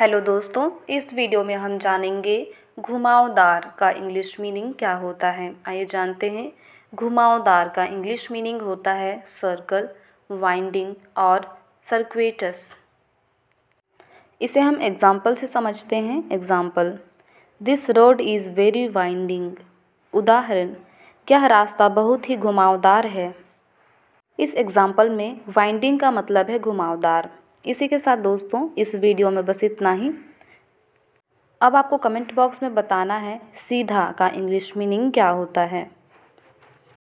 hello दोस्तों इस video में हम जानेंगे घुमावदार का इंग्लिश मीनिंग क्या होता है आइए जानते हैं घुमावदार का इंग्लिश मीनिंग होता है सर्कल वाइंडिंग और सर्क्वेटस इसे हम एग्जाम्पल से समझते हैं example this road is very winding उदाहरण क्या रास्ता बहुत ही घुमावदार है इस एग्ज़ाम्पल में वाइंडिंग का मतलब है घुमावदार इसी के साथ दोस्तों इस वीडियो में बस इतना ही अब आपको कमेंट बॉक्स में बताना है सीधा का इंग्लिश मीनिंग क्या होता है